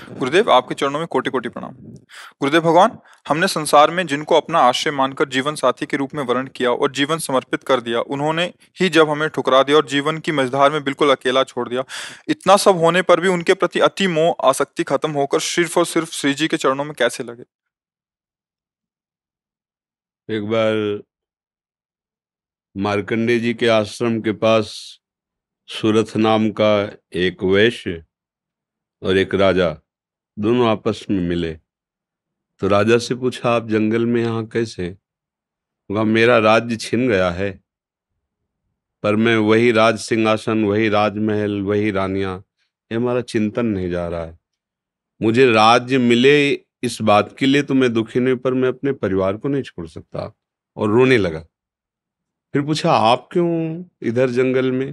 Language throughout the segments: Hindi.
गुरुदेव आपके चरणों में कोटि कोटि प्रणाम गुरुदेव भगवान हमने संसार में जिनको अपना आश्रय मानकर जीवन साथी के रूप में वर्ण किया और जीवन समर्पित कर दिया उन्होंने ही जब हमें ठुकरा दिया और जीवन की मझधार में बिल्कुल अकेला छोड़ दिया इतना सब होने पर भी उनके प्रति अति मोह आसक्ति खत्म होकर सिर्फ और सिर्फ श्री जी के चरणों में कैसे लगे एक बार मार्कंडे जी के आश्रम के पास सूरथ नाम का एक वैश्य और एक राजा दोनों आपस में मिले तो राजा से पूछा आप जंगल में यहाँ कैसे कहा मेरा राज्य छिन गया है पर मैं वही राज सिंहासन वही राजमहल वही रानियाँ ये हमारा चिंतन नहीं जा रहा है मुझे राज्य मिले इस बात के लिए तो मैं दुखी नहीं पर मैं अपने परिवार को नहीं छोड़ सकता और रोने लगा फिर पूछा आप क्यों इधर जंगल में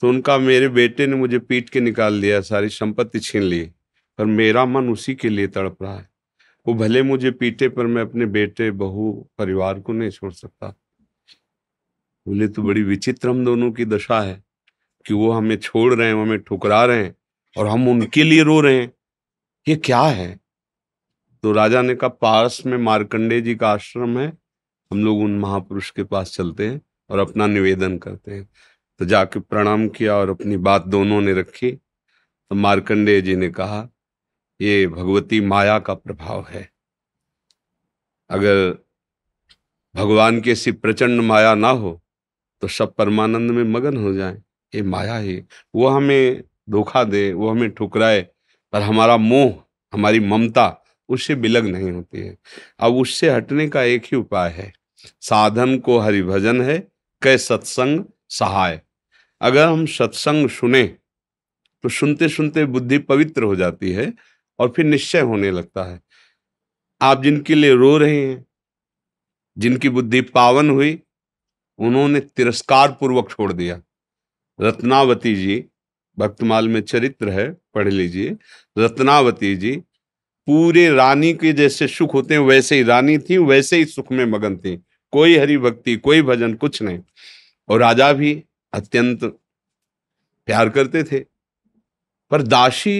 तो उनका मेरे बेटे ने मुझे पीट के निकाल दिया सारी संपत्ति छीन ली पर मेरा मन उसी के लिए तड़प रहा है वो भले मुझे पीटे पर मैं अपने बेटे बहू परिवार को नहीं छोड़ सकता बोले तो बड़ी विचित्र हम दोनों की दशा है कि वो हमें छोड़ रहे हैं हमें ठुकरा रहे हैं और हम उनके लिए रो रहे हैं ये क्या है तो राजा ने कहा पास में मारकंडे जी का आश्रम है हम लोग उन महापुरुष के पास चलते हैं और अपना निवेदन करते हैं तो जाके प्रणाम किया और अपनी बात दोनों ने रखी तो मारकंडे जी ने कहा ये भगवती माया का प्रभाव है अगर भगवान की ऐसी प्रचंड माया ना हो तो सब परमानंद में मगन हो जाए ये माया ही वो हमें धोखा दे वो हमें ठुकराए पर हमारा मोह हमारी ममता उससे बिलग नहीं होती है अब उससे हटने का एक ही उपाय है साधन को हरिभजन है कै सत्संग सहाय अगर हम सत्संग सुने तो सुनते सुनते बुद्धि पवित्र हो जाती है और फिर निश्चय होने लगता है आप जिनके लिए रो रहे हैं जिनकी बुद्धि पावन हुई उन्होंने तिरस्कार पूर्वक छोड़ दिया रत्नावती जी भक्तमाल में चरित्र है पढ़ लीजिए रत्नावती जी पूरे रानी के जैसे सुख होते हैं वैसे ही रानी थी वैसे ही सुख में मगन थी कोई हरि भक्ति कोई भजन कुछ नहीं और राजा भी अत्यंत प्यार करते थे पर दासी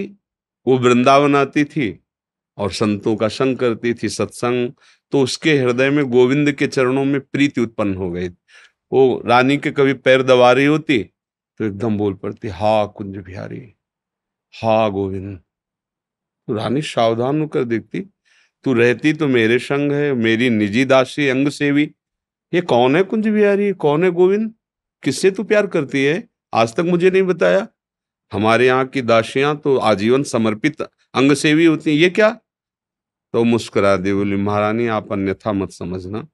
वो वृंदावन आती थी और संतों का संग करती थी सत्संग तो उसके हृदय में गोविंद के चरणों में प्रीति उत्पन्न हो गई वो रानी के कभी पैर दबा रही होती तो एकदम बोल पड़ती हा कुंज बिहारी हा गोविंद तो रानी सावधान होकर देखती तू रहती तो मेरे संग है मेरी निजी दासी अंग सेवी ये कौन है कुंज बिहारी कौन है गोविंद किससे तू प्यार करती है आज तक मुझे नहीं बताया हमारे यहाँ की दासियां तो आजीवन समर्पित अंग सेवी होती है ये क्या तो मुस्कुरा दी बोली महारानी आप अन्यथा मत समझना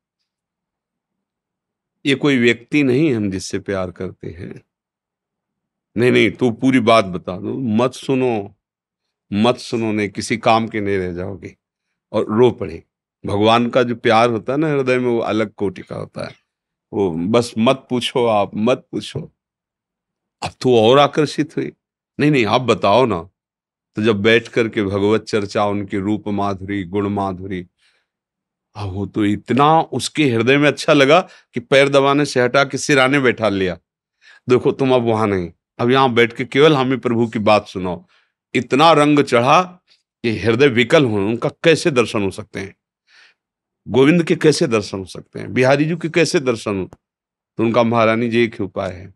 ये कोई व्यक्ति नहीं हम जिससे प्यार करते हैं नहीं नहीं तू पूरी बात बता दो मत सुनो मत सुनो नहीं किसी काम के नहीं रह जाओगे और रो पड़े भगवान का जो प्यार होता है ना हृदय में वो अलग कोटि का होता है वो बस मत पूछो आप मत पूछो अब तो और आकर्षित हुई नहीं नहीं आप बताओ ना तो जब बैठ करके भगवत चर्चा उनके रूप माधुरी गुण माधुरी अब वो तो इतना उसके हृदय में अच्छा लगा कि पैर दबाने से हटा के सिराने बैठा लिया देखो तुम अब वहां नहीं अब यहां बैठ के केवल हमें प्रभु की बात सुनाओ इतना रंग चढ़ा कि हृदय विकल हो उनका कैसे दर्शन हो सकते हैं गोविंद के कैसे दर्शन हो सकते हैं बिहारी जी के कैसे दर्शन हो तो उनका महारानी जी एक उपाय है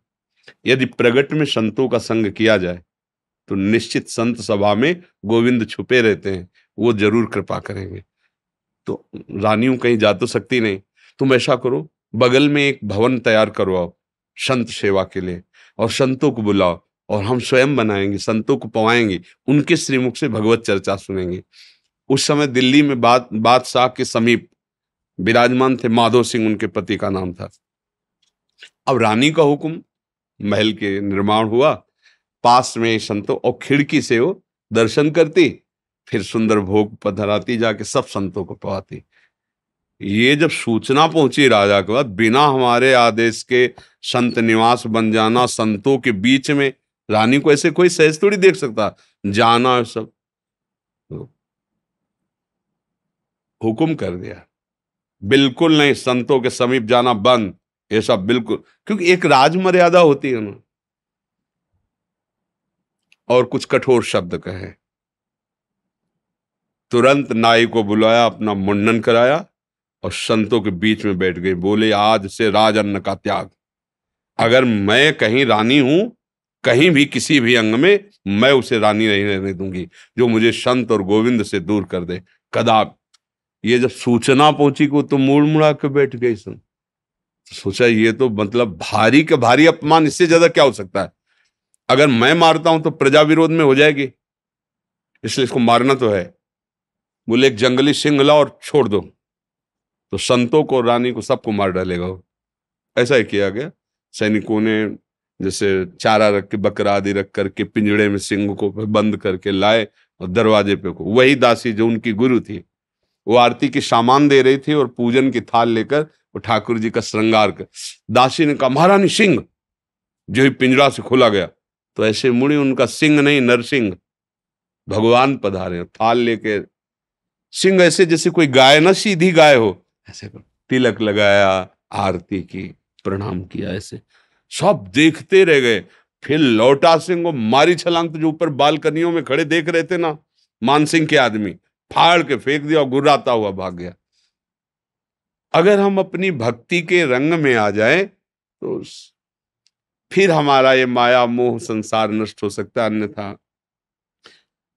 यदि प्रगट में संतों का संग किया जाए तो निश्चित संत सभा में गोविंद छुपे रहते हैं वो जरूर कृपा करेंगे तो रानियों कहीं जा तो सकती नहीं तुम ऐसा करो बगल में एक भवन तैयार करवाओ संत सेवा के लिए और संतों को बुलाओ और हम स्वयं बनाएंगे संतों को पवाएंगे उनके श्रीमुख से भगवत चर्चा सुनेंगे उस समय दिल्ली में बाद बादशाह के समीप विराजमान थे माधव सिंह उनके पति का नाम था अब रानी का हुक्म महल के निर्माण हुआ पास में संतों और खिड़की से वो दर्शन करती फिर सुंदर भोग पधराती जाके सब संतों को पवाती ये जब सूचना पहुंची राजा के बाद बिना हमारे आदेश के संत निवास बन जाना संतों के बीच में रानी को ऐसे कोई सहज थोड़ी देख सकता जाना सब तो हुक्म कर दिया बिल्कुल नहीं संतों के समीप जाना बंद ये सब बिल्कुल क्योंकि एक राजमर्यादा होती है ना और कुछ कठोर शब्द कहे तुरंत नाई को बुलाया अपना मुंडन कराया और संतों के बीच में बैठ गए बोले आज से राज अन्न का त्याग अगर मैं कहीं रानी हूं कहीं भी किसी भी अंग में मैं उसे रानी नहीं रहने दूंगी जो मुझे संत और गोविंद से दूर कर दे कदाप ये जब सूचना पहुंची को तो मुड़ मुड़ा के बैठ गई सुन तो सोचा ये तो मतलब भारी का भारी अपमान इससे ज्यादा क्या हो सकता है अगर मैं मारता हूं तो प्रजा विरोध में हो जाएगी इसलिए इसको मारना तो है बोले एक जंगली सिंह लाओ और छोड़ दो तो संतों को रानी को सबको मार डालेगा ऐसा ही किया गया सैनिकों ने जैसे चारा रख के बकरा आदि रख करके पिंजड़े में सिंह को बंद करके लाए और दरवाजे पे को वही दासी जो उनकी गुरु थी वो आरती की सामान दे रही थी और पूजन की थाल लेकर वो ठाकुर जी का श्रृंगार कर दासी ने कहा महारानी सिंह जो ही पिंजड़ा से खोला गया तो ऐसे मुड़े उनका सिंह नहीं नरसिंह भगवान पधारे थाल लेके सिंह ऐसे जैसे कोई गाय ना सीधी गाय हो ऐसे तिलक लगाया आरती की प्रणाम किया ऐसे सब देखते रह गए फिर लौटा सिंह को मारी छलांग तो जो ऊपर बालकनियों में खड़े देख रहे थे ना मान सिंह के आदमी फाड़ के फेंक दिया और गुर्राता हुआ भाग गया अगर हम अपनी भक्ति के रंग में आ जाए तो फिर हमारा ये माया मोह संसार नष्ट हो सकता अन्यथा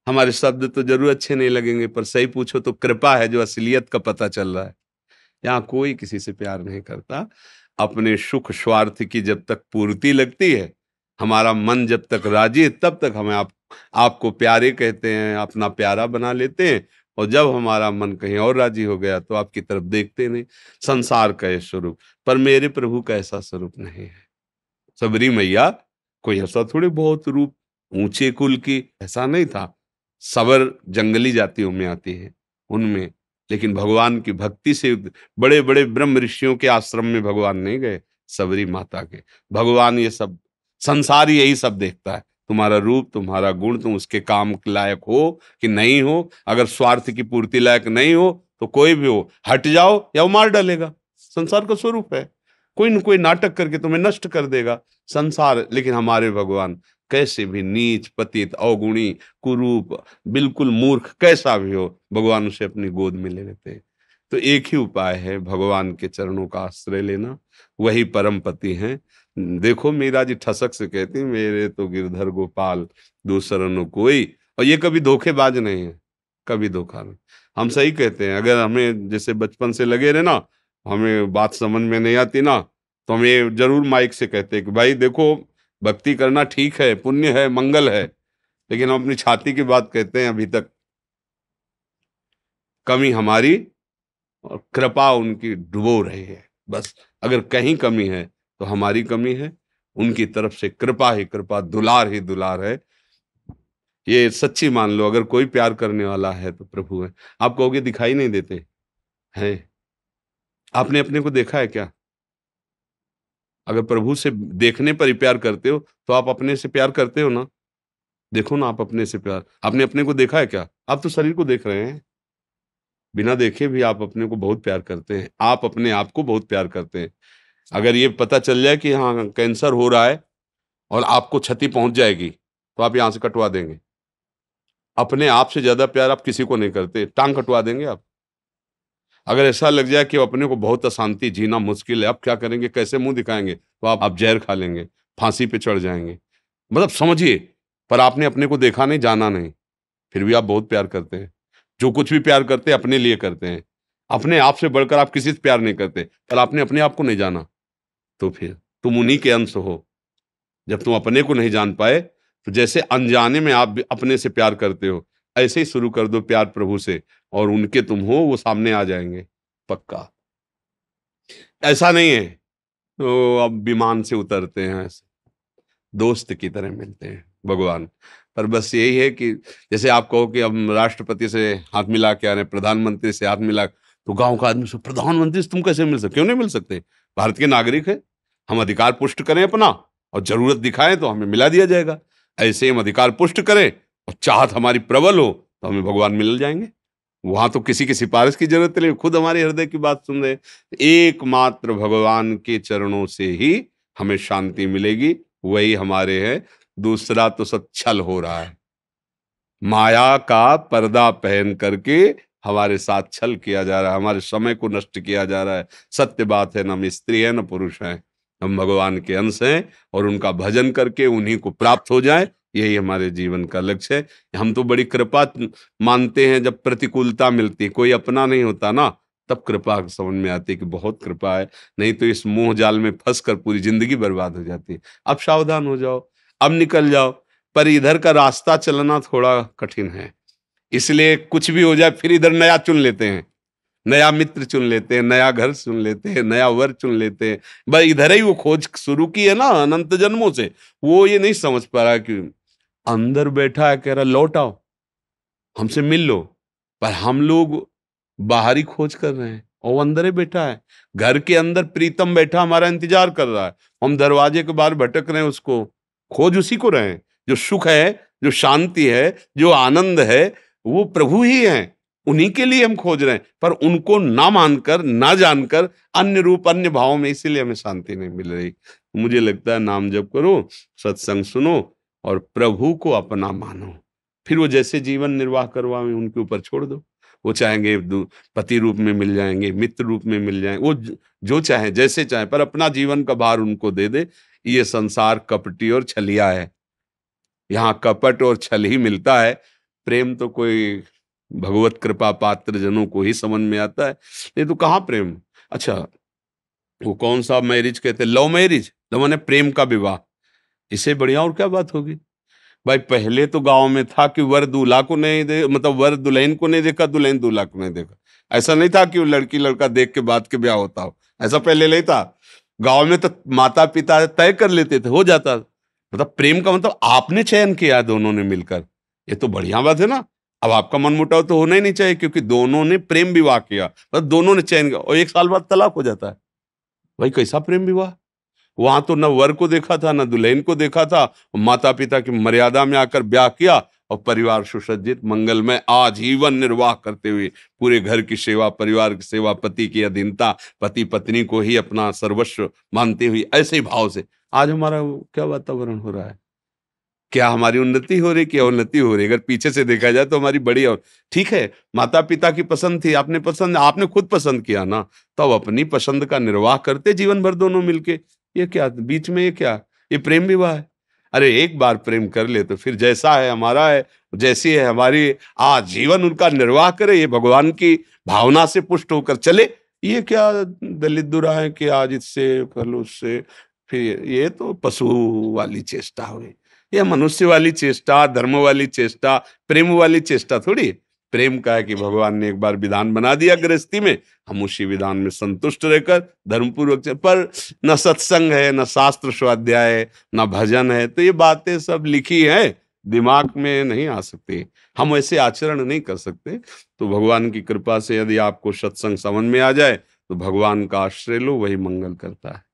हमारे शब्द तो जरूर अच्छे नहीं लगेंगे पर सही पूछो तो कृपा है जो असलियत का पता चल रहा है यहाँ कोई किसी से प्यार नहीं करता अपने सुख स्वार्थ की जब तक पूर्ति लगती है हमारा मन जब तक राजी है तब तक हमें आप आपको प्यारे कहते हैं अपना प्यारा बना लेते हैं और जब हमारा मन कहीं और राजी हो गया तो आपकी तरफ देखते नहीं संसार का यह स्वरूप पर मेरे प्रभु का ऐसा स्वरूप नहीं है सबरी मैया कोई ऐसा थोड़े बहुत रूप ऊंचे कुल की ऐसा नहीं था सबर जंगली जातियों में आती है उनमें लेकिन भगवान की भक्ति से बड़े बड़े ब्रह्म ऋषियों के आश्रम में भगवान नहीं गए सबरी माता के भगवान ये सब संसार यही सब देखता है तुम्हारा रूप तुम्हारा गुण तुम उसके काम लायक हो कि नहीं हो अगर स्वार्थ की पूर्ति लायक नहीं हो तो कोई भी हो हट जाओ या वो मार डालेगा संसार का स्वरूप है कोई न कोई नाटक करके तुम्हें नष्ट कर देगा संसार लेकिन हमारे भगवान कैसे भी नीच पतित अवगुणी कुरूप बिल्कुल मूर्ख कैसा भी हो भगवान उसे अपनी गोद में ले लेते हैं तो एक ही उपाय है भगवान के चरणों का आश्रय लेना वही परम पति हैं देखो मीरा जी ठसक से कहती मेरे तो गिरधर गोपाल दूसरा कोई और ये कभी धोखेबाज नहीं है कभी धोखा नहीं हम सही कहते हैं अगर हमें जैसे बचपन से लगे रहे ना हमें बात समझ में नहीं आती ना तो हम ये जरूर माइक से कहते कि भाई देखो भक्ति करना ठीक है पुण्य है मंगल है लेकिन हम अपनी छाती की बात कहते हैं अभी तक कमी हमारी और कृपा उनकी डुबो रही है बस अगर कहीं कमी है तो हमारी कमी है उनकी तरफ से कृपा ही कृपा दुलार ही दुलार है ये सच्ची मान लो अगर कोई प्यार करने वाला है तो प्रभु है आप कहोगे दिखाई नहीं देते हैं आपने अपने को देखा है क्या अगर प्रभु से देखने पर ही प्यार करते हो तो आप अपने से प्यार करते हो ना देखो ना आप अपने से प्यार आपने अपने को देखा है क्या आप तो शरीर को देख रहे हैं बिना देखे भी आप अपने को बहुत प्यार करते हैं आप अपने आप को बहुत प्यार करते हैं अगर ये पता चल जाए कि हाँ कैंसर हो रहा है और आपको क्षति पहुंच जाएगी तो आप यहां से कटवा देंगे अपने आप से ज्यादा प्यार आप किसी को नहीं करते टांग कटवा देंगे आप अगर ऐसा लग जाए कि अपने को बहुत अशांति जीना मुश्किल है अब क्या करेंगे कैसे मुंह दिखाएंगे तो आप आप जहर खा लेंगे फांसी पे चढ़ जाएंगे मतलब समझिए पर आपने अपने को देखा नहीं जाना नहीं फिर भी आप बहुत प्यार करते हैं जो कुछ भी प्यार करते हैं अपने लिए करते हैं अपने आप से बढ़कर आप किसी से प्यार नहीं करते पर आपने अपने आप को नहीं जाना तो फिर तुम उन्हीं के अंश हो जब तुम अपने को नहीं जान पाए तो जैसे अनजाने में आप अपने से प्यार करते हो ऐसे ही शुरू कर दो प्यार प्रभु से और उनके तुम हो वो सामने आ जाएंगे पक्का ऐसा नहीं है तो अब विमान से उतरते हैं दोस्त की तरह मिलते हैं भगवान पर बस यही है कि जैसे आप कहो कि अब राष्ट्रपति से हाथ मिला के आ रहे प्रधानमंत्री से हाथ मिला तो गांव का आदमी प्रधानमंत्री से तुम कैसे मिल सकते क्यों नहीं मिल सकते भारत के नागरिक है हम अधिकार पुष्ट करें अपना और जरूरत दिखाएं तो हमें मिला दिया जाएगा ऐसे हम अधिकार पुष्ट करें और चाहत हमारी प्रबल हो तो हमें भगवान मिल जाएंगे वहां तो किसी की सिफारिश की जरूरत नहीं खुद हमारे हृदय की बात सुन रहे एकमात्र भगवान के चरणों से ही हमें शांति मिलेगी वही हमारे हैं दूसरा तो सब छल हो रहा है माया का पर्दा पहन करके हमारे साथ छल किया जा रहा है हमारे समय को नष्ट किया जा रहा है सत्य बात है न हम स्त्री है न पुरुष है हम भगवान के अंश हैं और उनका भजन करके उन्हीं को प्राप्त हो जाए यही हमारे जीवन का लक्ष्य है हम तो बड़ी कृपा मानते हैं जब प्रतिकूलता मिलती कोई अपना नहीं होता ना तब कृपा समझ में आती है कि बहुत कृपा है नहीं तो इस मोह जाल में फंस कर पूरी जिंदगी बर्बाद हो जाती है अब सावधान हो जाओ अब निकल जाओ पर इधर का रास्ता चलना थोड़ा कठिन है इसलिए कुछ भी हो जाए फिर इधर नया चुन लेते हैं नया मित्र चुन लेते हैं नया घर चुन लेते हैं नया वर चुन लेते हैं भाई इधर ही वो खोज शुरू की है ना अनंत जन्मों से वो ये नहीं समझ पा रहा कि अंदर बैठा है कह रहा लौट आओ हमसे मिल लो पर हम लोग बाहरी खोज कर रहे हैं और अंदर ही बैठा है घर के अंदर प्रीतम बैठा हमारा इंतजार कर रहा है हम दरवाजे के बाहर भटक रहे हैं उसको खोज उसी को रहे हैं जो सुख है जो शांति है जो आनंद है वो प्रभु ही है उन्हीं के लिए हम खोज रहे हैं पर उनको ना मानकर ना जानकर अन्य रूप अन्य भावों में इसीलिए हमें शांति नहीं मिल रही मुझे लगता है नाम जप करो सत्संग सुनो और प्रभु को अपना मानो फिर वो जैसे जीवन निर्वाह करवाएं उनके ऊपर छोड़ दो वो चाहेंगे पति रूप में मिल जाएंगे मित्र रूप में मिल जाएंगे वो जो चाहे जैसे चाहे पर अपना जीवन का भार उनको दे दे ये संसार कपटी और छलिया है यहाँ कपट और छल ही मिलता है प्रेम तो कोई भगवत कृपा पात्र जनों को ही समझ में आता है नहीं तो कहाँ प्रेम अच्छा वो कौन सा मैरिज कहते लव मैरिज तो मैंने प्रेम का विवाह इससे बढ़िया और क्या बात होगी भाई पहले तो गांव में था कि वर दूल्हा को नहीं दे मतलब वर दुल्हन को नहीं देखा दुल्हन दूल्हा को नहीं देखा ऐसा नहीं था कि वो लड़की लड़का देख के बात के ब्याह होता हो ऐसा पहले नहीं था गांव में तो माता पिता तय कर लेते थे हो जाता मतलब प्रेम का मतलब आपने चयन किया दोनों ने मिलकर ये तो बढ़िया बात है ना अब आपका मन मुटाव तो होना ही नहीं चाहिए क्योंकि दोनों ने प्रेम विवाह किया मतलब दोनों ने चयन किया और एक साल बाद तलाक हो जाता है भाई कैसा प्रेम विवाह वहां तो न वर को देखा था न दुल्हन को देखा था माता पिता की मर्यादा में आकर ब्याह किया और परिवार सुसज्जित मंगलमय आजीवन निर्वाह करते हुए पूरे घर की सेवा परिवार की सेवा पति की अधीनता पति पत्नी को ही अपना सर्वस्व मानते हुए ऐसे भाव से आज हमारा क्या वातावरण हो रहा है क्या हमारी उन्नति हो रही क्या उन्नति हो रही अगर पीछे से देखा जाए तो हमारी बड़ी ठीक है माता पिता की पसंद थी आपने पसंद आपने खुद पसंद किया ना तो अपनी पसंद का निर्वाह करते जीवन भर दोनों मिलके ये क्या बीच में ये क्या ये प्रेम विवाह है अरे एक बार प्रेम कर ले तो फिर जैसा है हमारा है जैसी है हमारी आ जीवन उनका निर्वाह करे ये भगवान की भावना से पुष्ट होकर चले ये क्या दलित दुरा है कि आज इससे कल लो उससे फिर ये तो पशु वाली चेष्टा हुई यह मनुष्य वाली चेष्टा धर्म वाली चेष्टा प्रेम वाली चेष्टा थोड़ी प्रेम का है कि भगवान ने एक बार विधान बना दिया गृहस्थी में हम उसी विधान में संतुष्ट रहकर धर्मपूर्वक पर न सत्संग है न शास्त्र स्वाध्याय है न भजन है तो ये बातें सब लिखी है दिमाग में नहीं आ सकती हम ऐसे आचरण नहीं कर सकते तो भगवान की कृपा से यदि आपको सत्संग समझ में आ जाए तो भगवान का आश्रय लो वही मंगल करता है